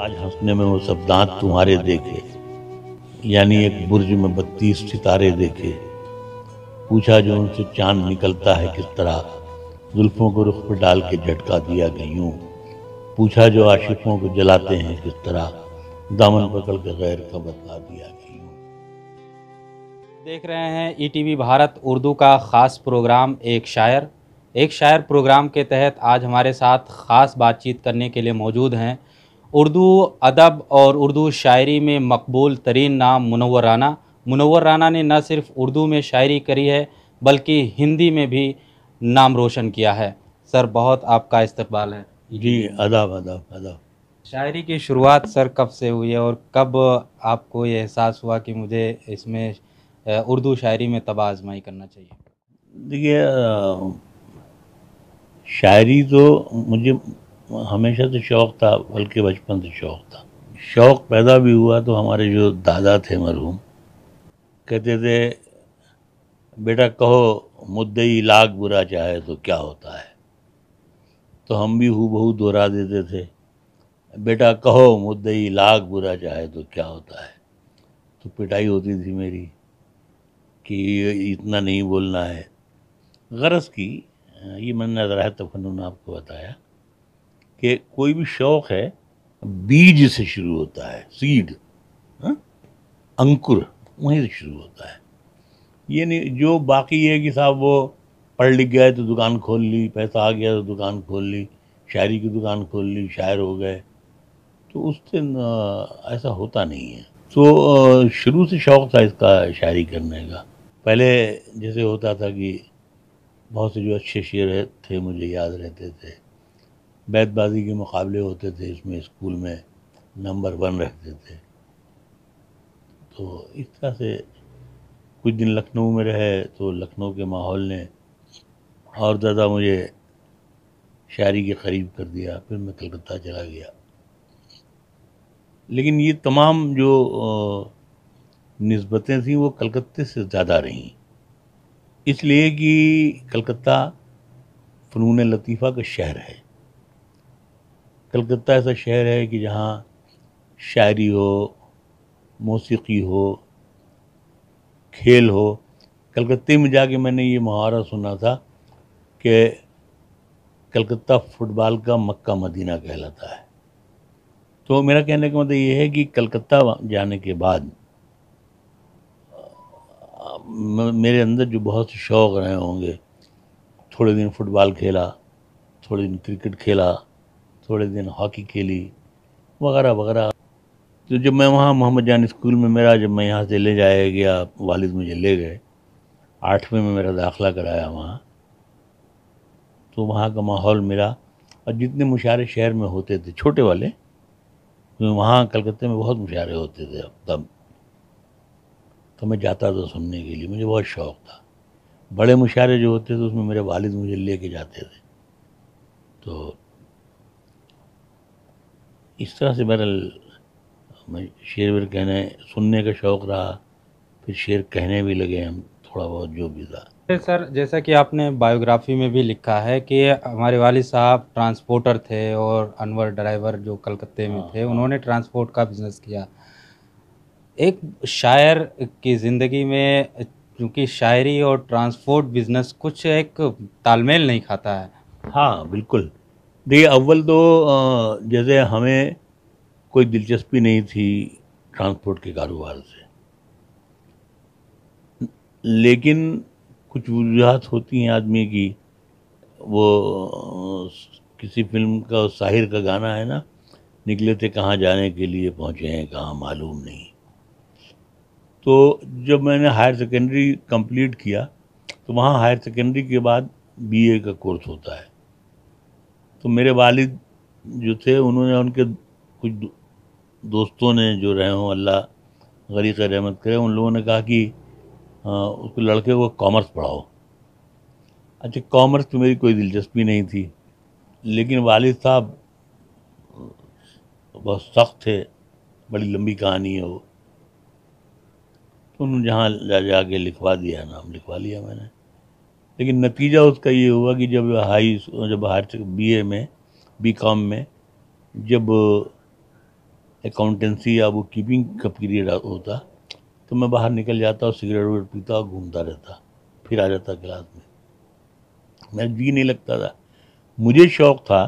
आज हंसने में वो सब दांत तुम्हारे देखे यानी एक बुर्ज में बत्तीस सितारे देखे पूछा जो उनसे चांद निकलता है किस तरह जुल्फों को रुख पर डाल के झटका दिया हूँ पूछा जो आशिफों को जलाते हैं किस तरह दामन पकड़ के गैर का बता दिया गयूं देख रहे हैं ईटीवी e भारत उर्दू का ख़ास प्रोग्राम एक शायर एक शायर प्रोग्राम के तहत आज हमारे साथ ख़ास बातचीत करने के लिए मौजूद हैं उर्दू अदब और उर्दू शायरी में मकबूल तरीन नाम मुनवर राना मुनवर राना ने न सिर्फ उर्दू में शायरी करी है बल्कि हिंदी में भी नाम रोशन किया है सर बहुत आपका इस्तबाल है जी अदब अदब अदब शायरी की शुरुआत सर कब से हुई है और कब आपको ये एहसास हुआ कि मुझे इसमें उर्दू शायरी में तबाजमाई करना चाहिए देखिए शायरी तो मुझे हमेशा तो शौक़ था बल्कि बचपन से शौक़ था शौक़ पैदा भी हुआ तो हमारे जो दादा थे मरहूम कहते थे बेटा कहो मुद्दई लाख बुरा चाहे तो क्या होता है तो हम भी हु बहू दोहरा देते थे बेटा कहो मुद्दई लाख बुरा चाहे तो क्या होता है तो पिटाई होती थी मेरी कि इतना नहीं बोलना है गरज की ये मैंने ज़रा तफनून तो आपको बताया कि कोई भी शौक़ है बीज से शुरू होता है सीड हाँ? अंकुर वहीं से शुरू होता है ये नहीं जो बाकी है कि साहब वो पढ़ लिख गए तो दुकान खोल ली पैसा आ गया तो दुकान खोल ली शायरी की दुकान खोल ली शायर हो गए तो उससे ऐसा होता नहीं है तो शुरू से शौक़ था इसका शायरी करने का पहले जैसे होता था कि बहुत से जो अच्छे शेर थे मुझे याद रहते थे बैतबाजी के मुकाबले होते थे इसमें स्कूल में नंबर वन रहते थे तो इस तरह से कुछ दिन लखनऊ में रहे तो लखनऊ के माहौल ने और ज़्यादा मुझे शायरी के करीब कर दिया फिर मैं कलकत्ता चला गया लेकिन ये तमाम जो नस्बतें थीं वो कलकत्ते से ज़्यादा रहीं इसलिए कि कलकत्ता फ़नून लतीफ़ा का शहर है कलकत्ता ऐसा शहर है कि जहाँ शायरी हो मौसीकी हो खेल हो कलकत्ते में जाके मैंने ये मुहावरा सुना था कि कलकत्ता फुटबॉल का मक्का मदीना कहलाता है तो मेरा कहने का मतलब ये है कि कलकत्ता जाने के बाद मेरे अंदर जो बहुत से शौक़ रहे होंगे थोड़े दिन फुटबॉल खेला थोड़े दिन क्रिकेट खेला थोड़े दिन हॉकी खेली वगैरह वगैरह तो जब मैं वहाँ मोहम्मद जान स्कूल में मेरा जब मैं यहाँ से ले जाया गया वालिद मुझे ले गए आठवें में मेरा दाखला कराया वहाँ तो वहाँ का माहौल मेरा और जितने मुशारे शहर में होते थे छोटे वाले तो वहाँ कलकत्ते में बहुत मुशारे होते थे अब तब तो मैं जाता था सुनने के लिए मुझे बहुत शौक़ था बड़े मुशारे जो होते थे उसमें मेरे वालिद मुझे ले के जाते थे तो इस तरह से बहरल मैं शेर वेर कहने सुनने का शौक़ रहा फिर शेर कहने भी लगे हम थोड़ा बहुत जो भी था सर जैसा कि आपने बायोग्राफी में भी लिखा है कि हमारे वालिद साहब ट्रांसपोर्टर थे और अनवर ड्राइवर जो कलकत्ते में हाँ, थे हाँ। उन्होंने ट्रांसपोर्ट का बिज़नेस किया एक शायर की ज़िंदगी में क्योंकि शायरी और ट्रांसपोर्ट बिज़नेस कुछ एक तालमेल नहीं खाता है हाँ बिल्कुल देखिए तो अव्वल तो जैसे हमें कोई दिलचस्पी नहीं थी ट्रांसपोर्ट के कारोबार से लेकिन कुछ वजूहत होती हैं आदमी की वो किसी फिल्म का साहिर का गाना है ना निकले थे कहाँ जाने के लिए पहुँचे हैं कहाँ मालूम नहीं तो जब मैंने हायर सेकेंडरी कंप्लीट किया तो वहाँ हायर सेकेंडरी के बाद बीए का कोर्स होता है तो मेरे वालिद जो थे उन्होंने उनके कुछ दोस्तों ने जो रहे हों अल्लाह गरीब रहमत करे उन लोगों ने कहा कि हाँ, उस लड़के को कॉमर्स पढ़ाओ अच्छा कॉमर्स में मेरी कोई दिलचस्पी नहीं थी लेकिन वालिद साहब बहुत सख्त थे बड़ी लंबी कहानी है वो तो उन्होंने जहाँ जा जा लिखवा दिया नाम लिखवा लिया मैंने लेकिन नतीजा उसका ये हुआ कि जब हाई जब हायर बी में बी कॉम में जब अकाउंटेंसी या वो कीपिंग का पीरियड होता तो मैं बाहर निकल जाता और सिगरेट वगैरह पीता और घूमता रहता फिर आ जाता क्लास में मैं जी नहीं लगता था मुझे शौक़ था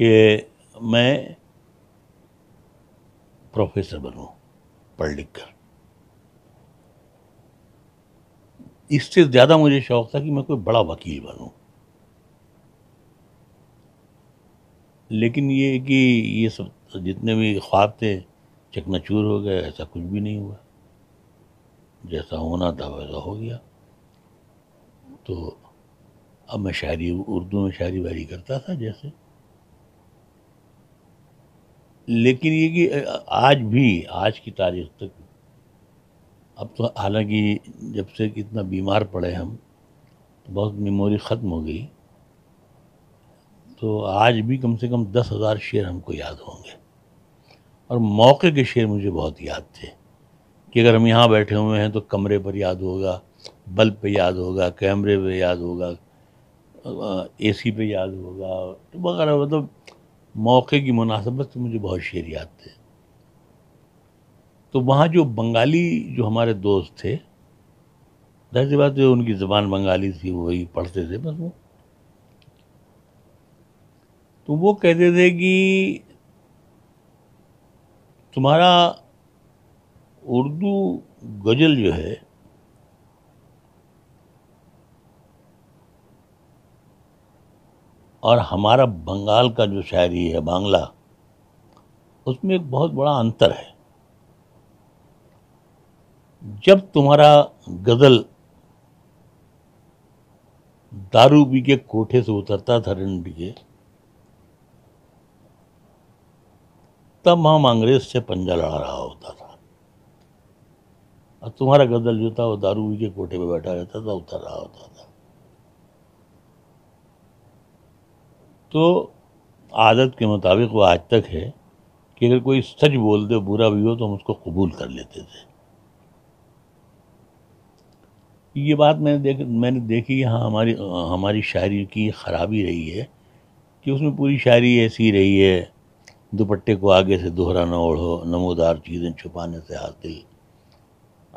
कि मैं प्रोफेसर बनूं पढ़ लिख कर इससे ज़्यादा मुझे शौक था कि मैं कोई बड़ा वकील बनूं लेकिन ये कि ये सब जितने भी ख्वाब थे चकनाचूर हो गए ऐसा कुछ भी नहीं हुआ जैसा होना था वैसा हो गया तो अब मैं शायरी उर्दू में शायरी वायरी करता था जैसे लेकिन ये कि आज भी आज की तारीख तक अब तो हालांकि जब से कितना बीमार पड़े हम तो बहुत मेमोरी ख़त्म हो गई तो आज भी कम से कम दस हज़ार शेर हमको याद होंगे और मौके के शेर मुझे बहुत याद थे कि अगर हम यहाँ बैठे हुए हैं तो कमरे पर याद होगा बल्ब पे याद होगा कैमरे पे याद होगा एसी पे याद होगा तो वगैरह मतलब मौके की मुनासबत से मुझे बहुत शेर याद थे तो वहाँ जो बंगाली जो हमारे दोस्त थे दर्ज बात जो उनकी ज़बान बंगाली थी वही पढ़ते थे बस वो तो वो कहते थे कि तुम्हारा उर्दू गज़ल जो है और हमारा बंगाल का जो शायरी है बांग्ला उसमें एक बहुत बड़ा अंतर है जब तुम्हारा गज़ल दारूबी के कोठे से उतरता था रणबी के तब हम अंग्रेज से पंजा लड़ा रहा होता था और तुम्हारा गजल जो था वो दारूबी के कोठे पे बैठा रहता था उतर रहा होता था तो आदत के मुताबिक वो आज तक है कि अगर कोई सच बोल दे बुरा भी हो तो हम उसको कबूल कर लेते थे ये बात मैंने देख मैंने देखी यहाँ हमारी हमारी शायरी की ख़राबी रही है कि उसमें पूरी शायरी ऐसी रही है दुपट्टे को आगे से दोहरा न ओढ़ो नमोदार चीज़ें छुपाने से हासिल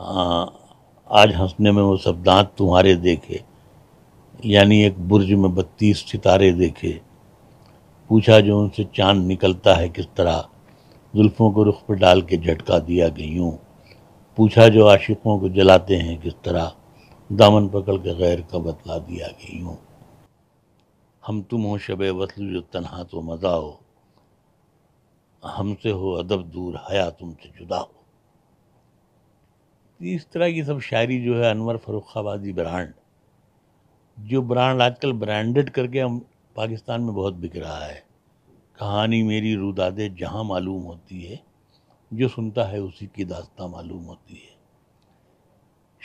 हाँ, आज हंसने में वो सब दांत तुम्हारे देखे यानी एक बुर्ज में बत्तीस सितारे देखे पूछा जो उनसे चांद निकलता है किस तरह जुल्फ़ों को रुख पर डाल के झटका दिया गई पूछा जो आशिकों को जलाते हैं किस तरह दामन पकड़ के गैर का बतला दिया कि यूँ हम तुम हो शब वसल जो तनहा तो मज़ा हो हमसे हो अदब दूर हया तुमसे जुदा हो इस तरह की सब शायरी जो है अनवर फरुखाबादी ब्रांड जो ब्रांड आजकल ब्रांडेड करके हम पाकिस्तान में बहुत बिक रहा है कहानी मेरी रुदादे जहाँ मालूम होती है जो सुनता है उसी की दास्तां मालूम होती है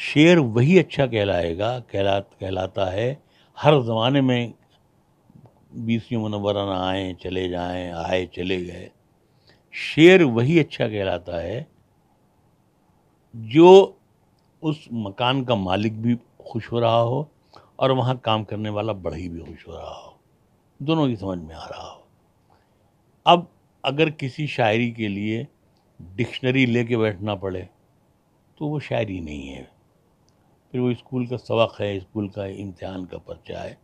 शेर वही अच्छा कहलाएगा कहला कहलाता है हर ज़माने में बीसवीं मनवरन आए चले जाएं आए चले गए शेर वही अच्छा कहलाता है जो उस मकान का मालिक भी खुश हो रहा हो और वहाँ काम करने वाला बढ़ई भी खुश हो रहा हो दोनों की समझ में आ रहा हो अब अगर किसी शायरी के लिए डिक्शनरी लेके बैठना पड़े तो वो शायरी नहीं है फिर वो स्कूल का सबक है स्कूल का इम्तहान का पर्चा है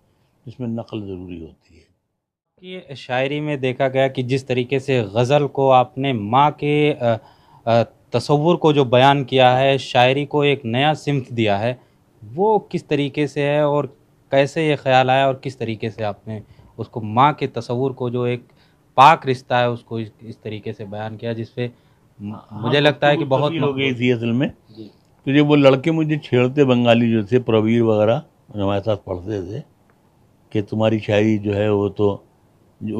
जिसमें नकल ज़रूरी होती है कि शायरी में देखा गया कि जिस तरीके से गज़ल को आपने माँ के तस्वुर को जो बयान किया है शायरी को एक नया सिमत दिया है वो किस तरीके से है और कैसे ये ख्याल आया और किस तरीके से आपने उसको माँ के तस्वुर को जो एक पाक रिश्ता है उसको इस, तरीके से बयान किया जिसपे हाँ, मुझे हाँ, लगता है कि बहुत लोग में तो जब वो लड़के मुझे छेड़ते बंगाली जो थे प्रवीर वगैरह हमारे साथ पढ़ते थे कि तुम्हारी शायरी जो है वो तो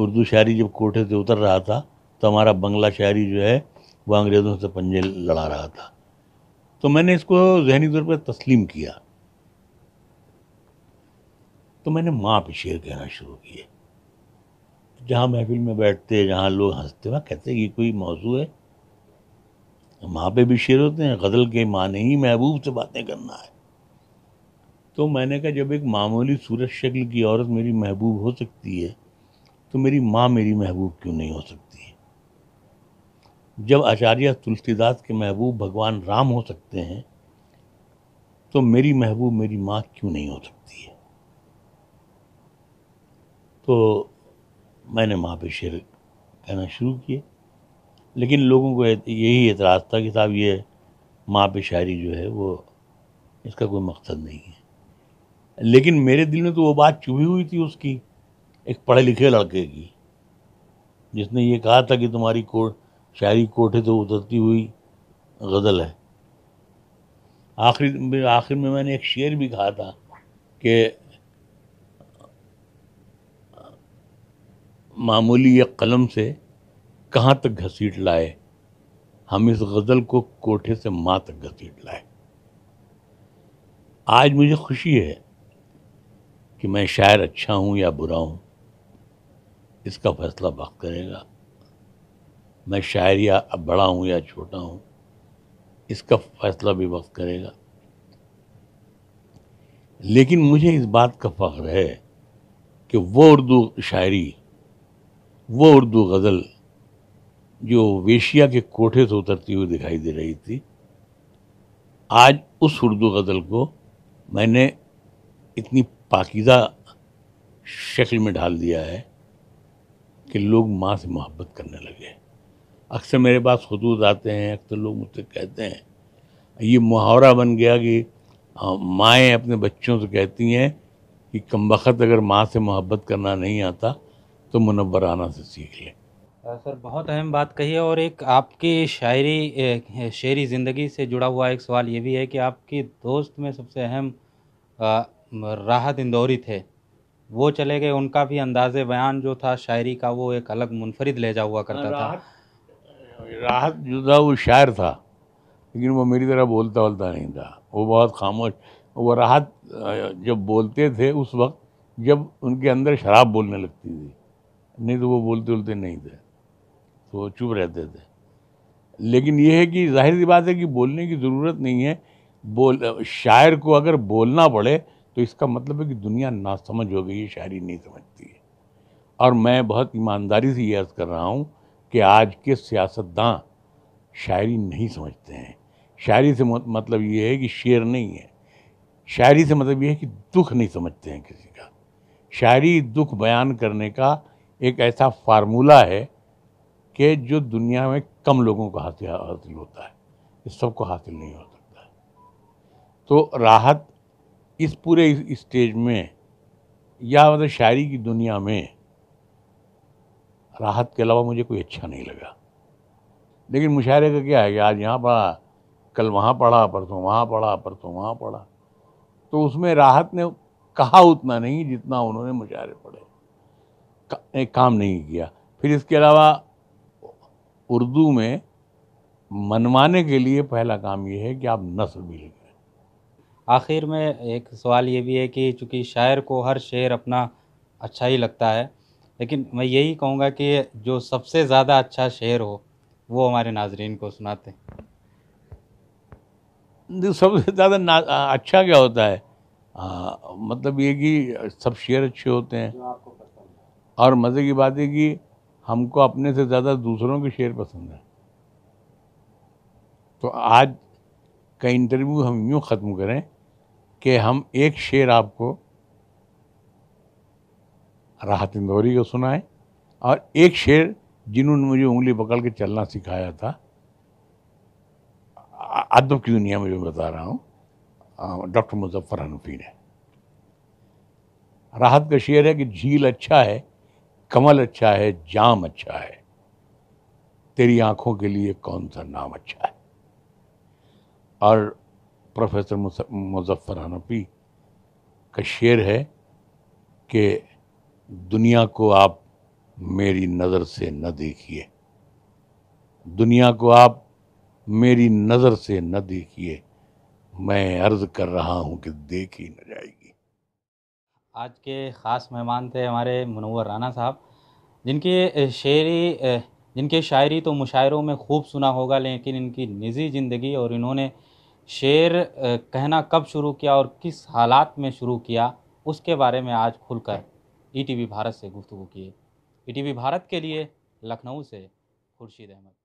उर्दू शायरी जब कोठे से उतर रहा था तो हमारा बंगला शायरी जो है वो अंग्रेज़ों से पंजे लड़ा रहा था तो मैंने इसको जहनी तौर पर तस्लीम किया तो मैंने माँ पे शेर कहना शुरू किए जहाँ महफिल में बैठते जहाँ लोग हंसते वहाँ कहते कि कोई मौजू है वहाँ पे भी शेर होते हैं गज़ल के माने ही महबूब से बातें करना है तो मैंने कहा जब एक मामूली सूरत शक्ल की औरत मेरी महबूब हो सकती है तो मेरी माँ मेरी महबूब क्यों नहीं हो सकती है जब आचार्य तुलसीदास के महबूब भगवान राम हो सकते हैं तो मेरी महबूब मेरी माँ क्यों नहीं हो सकती है तो मैंने माँ पे शेर कहना शुरू किए लेकिन लोगों को यही एतराज़ था कि साहब ये माँ पे शायरी जो है वो इसका कोई मकसद नहीं है लेकिन मेरे दिल में तो वो बात चुभी हुई थी उसकी एक पढ़े लिखे लड़के की जिसने ये कहा था कि तुम्हारी कोट शायरी कोठे तो उतरती हुई गज़ल है आखिर आखिर में मैंने एक शेर भी कहा था कि मामूली एक कलम से कहाँ तक घसीट लाए हम इस गज़ल को कोठे से माँ तक घसीट लाए आज मुझे खुशी है कि मैं शायर अच्छा हूँ या बुरा हूँ इसका फैसला वक्त करेगा मैं शायर या बड़ा हूँ या छोटा हूँ इसका फैसला भी वक्त करेगा लेकिन मुझे इस बात का फ़ख्र है कि वो उर्दू शायरी वो उर्दू गज़ल जो वेशिया के कोठे से उतरती हुई दिखाई दे रही थी आज उस उर्दू गज़ल को मैंने इतनी पाकिदा शक्ल में ढाल दिया है कि लोग माँ से मोहब्बत करने लगे अक्सर मेरे पास खतूत आते हैं अक्सर लोग मुझसे कहते हैं ये मुहावरा बन गया कि माएँ अपने बच्चों से कहती हैं कि कम वक़्त अगर माँ से मोहब्बत करना नहीं आता तो मुनवराना से सीख लें सर बहुत अहम बात कही है और एक आपकी शायरी शेरी ज़िंदगी से जुड़ा हुआ एक सवाल ये भी है कि आपके दोस्त में सबसे अहम राहत इंदौरी थे वो चले गए उनका भी अंदाज बयान जो था शायरी का वो एक अलग मुनफरद जा हुआ करता था राहत जो था वो शायर था लेकिन वो मेरी तरह बोलता बोलता नहीं था वो बहुत खामोश वो राहत जब बोलते थे उस वक्त जब उनके अंदर शराब बोलने लगती थी नहीं तो वो बोलते बोलते नहीं थे तो चुप रहते थे लेकिन यह है कि जाहिर सी बात है कि बोलने की ज़रूरत नहीं है बोल शायर को अगर बोलना पड़े तो इसका मतलब है कि दुनिया ना समझ हो गई शायरी नहीं समझती है और मैं बहुत ईमानदारी से ये अर्ज़ कर रहा हूँ कि आज के सियासतदान शायरी नहीं समझते हैं शायरी से मतलब ये है कि शेर नहीं है शायरी से मतलब ये है कि दुख नहीं समझते हैं किसी का शायरी दुख बयान करने का एक ऐसा फार्मूला है कि जो दुनिया में कम लोगों को हासिल हासिल होता है ये सबको हासिल नहीं हो सकता है तो राहत इस पूरे स्टेज में या मतलब शायरी की दुनिया में राहत के अलावा मुझे कोई अच्छा नहीं लगा लेकिन मुशायरे का क्या है कि आज यहाँ पढ़ा कल वहाँ पढ़ा परसों वहाँ पढ़ा परसों वहाँ पढ़ा तो उसमें राहत ने कहा उतना नहीं जितना उन्होंने मुशायरे पढ़े का, काम नहीं किया फिर इसके अलावा उर्दू में मनवाने के लिए पहला काम ये है कि आप नस्ल भी लिखें आखिर में एक सवाल ये भी है कि चूँकि शायर को हर शेर अपना अच्छा ही लगता है लेकिन मैं यही कहूँगा कि जो सबसे ज़्यादा अच्छा शेर हो वो हमारे नाजरीन को सुनाते सबसे ज़्यादा अच्छा क्या होता है आ, मतलब ये कि सब शेर अच्छे होते हैं और मज़े की बात है कि हमको अपने से ज़्यादा दूसरों के शेर पसंद है तो आज का इंटरव्यू हम यूँ ख़त्म करें कि हम एक शेर आपको राहत इंदौरी को सुनाएं और एक शेर जिन्होंने मुझे उंगली पकड़ के चलना सिखाया था अदब की दुनिया में जो बता रहा हूँ डॉक्टर मुजफ्फर हनफी ने राहत का शेर है कि झील अच्छा है कमल अच्छा है जाम अच्छा है तेरी आंखों के लिए कौन सा नाम अच्छा है और प्रोफेसर मुजफ्फर हनफी का शेर है कि दुनिया को आप मेरी नज़र से न देखिए दुनिया को आप मेरी नज़र से न देखिए मैं अर्ज़ कर रहा हूँ कि देख ही न जाएगी आज के ख़ास मेहमान थे हमारे मनोवर राना साहब जिनके शेरी जिनके शायरी तो मुशायरों में खूब सुना होगा लेकिन इनकी निजी ज़िंदगी और इन्होंने शेर कहना कब शुरू किया और किस हालात में शुरू किया उसके बारे में आज खुलकर ई e भारत से गुफ्तु किए ई e भारत के लिए लखनऊ से खुर्शीद अहमद